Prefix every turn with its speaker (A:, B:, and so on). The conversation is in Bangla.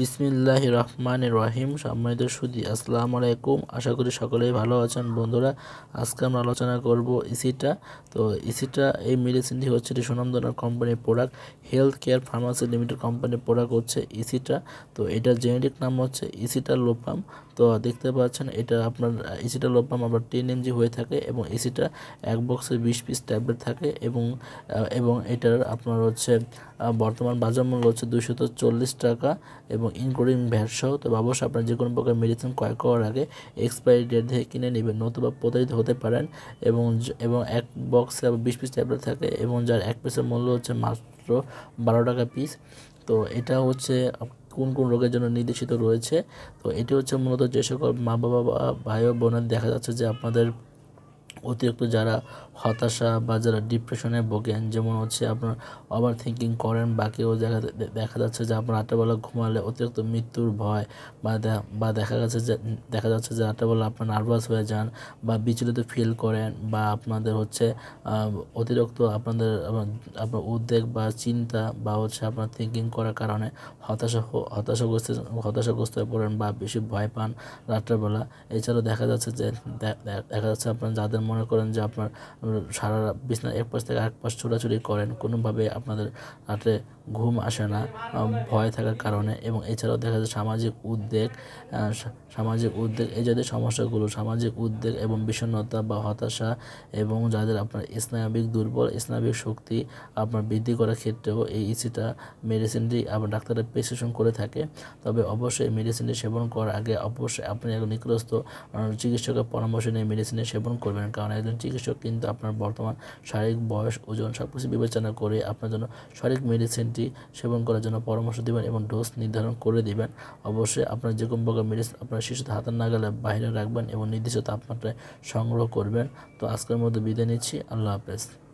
A: বিসমিল্লাহ রহমান রহিম সম্মানিত সুদী আসসালামু আলাইকুম আশা করি সকলেই ভালো আছেন বন্ধুরা আজকে আমরা আলোচনা করব ইসিটা তো ইসিটা এই মেডিসিনটি হচ্ছে এটি সুনামদনার কোম্পানির product health care pharmacy limited কোম্পানির প্রোডাক্ট হচ্ছে ইসিটা তো এটার জেনেটিক নাম হচ্ছে ইসিটা লোপাম তো দেখতে পাচ্ছেন এটা আপনার ইসিটা লোপাম আবার টেন এমজি হয়ে থাকে এবং ইসিটা এক বক্সে বিশ পিস ট্যাবলেট থাকে এবং এবং এটার আপনার হচ্ছে বর্তমান বাজার মূল্য হচ্ছে দুশো টাকা এবং ইনক্লুডিং ভ্যাট সহ তো অবশ্যই আপনার যে কোনো প্রকার মেডিসিন ক্রয় করার আগে এক্সপায়ারি ডেট থেকে কিনে নেবেন নতুবা প্রতারিত হতে পারেন এবং এবং এক বক্সে বিশ পিস ট্যাবলেট থাকে এবং যার এক পিসের মূল্য হচ্ছে মাত্র বারো টাকা পিস তো এটা হচ্ছে কোন কোন রোগের জন্য নির্দেশিত রয়েছে তো এটি হচ্ছে মূলত যে সকল মা বাবা বা ভাই বোনের দেখা যাচ্ছে যে আপনাদের অতিরিক্ত যারা হতাশা বা যারা ডিপ্রেশনে ভোগেন যেমন হচ্ছে আপনার ওভার থিঙ্কিং করেন বা কেউ দেখা দেখা যাচ্ছে যে আপনার রাত্রেবেলা ঘুমালে অতিরিক্ত মৃত্যুর ভয় বা বা দেখা গেছে যে দেখা যাচ্ছে যে রাত্রেবেলা আপনার নার্ভাস হয়ে যান বা বিচলিত ফিল করেন বা আপনাদের হচ্ছে অতিরিক্ত আপনাদের আপনার উদ্বেগ বা চিন্তা বা হচ্ছে আপনার থিঙ্কিং করার কারণে হতাশা হতাশাগ্রস্ত হতাশাগ্রস্ত হয়ে পড়েন বা বেশি ভয় পান রাত্রেবেলা এছাড়াও দেখা যাচ্ছে যে দেখা যাচ্ছে আপনার যাদের মনে করেন যে আপনার সারা বিছনা এক পাশ থেকে আরেক পাশ ছোটাছুটি করেন কোনোভাবে আপনাদের রাতে ঘুম আসে না ভয় থাকার কারণে এবং এছাড়াও দেখা যায় সামাজিক উদ্বেগ সামাজিক উদ্বেগ এই যাদের সমস্যাগুলো সামাজিক উদ্বেগ এবং বিষণ্ণতা বা হতাশা এবং যাদের আপনার স্নায়বিক দুর্বল স্নায়বিক শক্তি আপনার বৃদ্ধি করার ক্ষেত্রেও এই ইসিটা মেডিসিনটি আবার ডাক্তারের প্রেসক্রিপশন করে থাকে তবে অবশ্যই মেডিসিনটি সেবন করার আগে অবশ্যই আপনি নিকটস্থ চিকিৎসকের পরামর্শ নিয়ে মেডিসিনের সেবন করবেন কারণ একজন চিকিৎসক কিন্তু আপনার বর্তমান শারীরিক বয়স ওজন সব কিছু বিবেচনা করে আপনার জন্য সঠিক মেডিসিনটি সেবন করার জন্য পরামর্শ দেবেন এবং ডোজ নির্ধারণ করে দেবেন অবশ্যই আপনার যে কোনো প্রকার মেডিসিন আপনার শিশুদের হাতের না গেলে বাইরে রাখবেন এবং নির্দিষ্ট তাপমাত্রায় সংগ্রহ করবেন তো আজকের মধ্যে বিদায় নিচ্ছি আল্লাহ হাফেজ